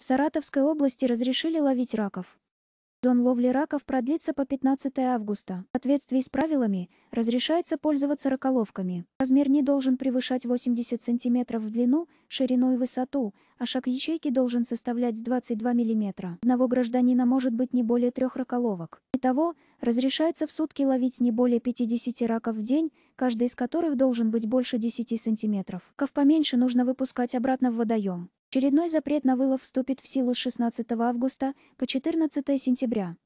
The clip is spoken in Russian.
В Саратовской области разрешили ловить раков. Зон ловли раков продлится по 15 августа. В соответствии с правилами разрешается пользоваться раколовками. Размер не должен превышать 80 см в длину, ширину и высоту, а шаг ячейки должен составлять 22 мм. Одного гражданина может быть не более трех раколовок. Итого, разрешается в сутки ловить не более 50 раков в день, каждый из которых должен быть больше 10 см. Ков поменьше нужно выпускать обратно в водоем. Очередной запрет на вылов вступит в силу с 16 августа по 14 сентября.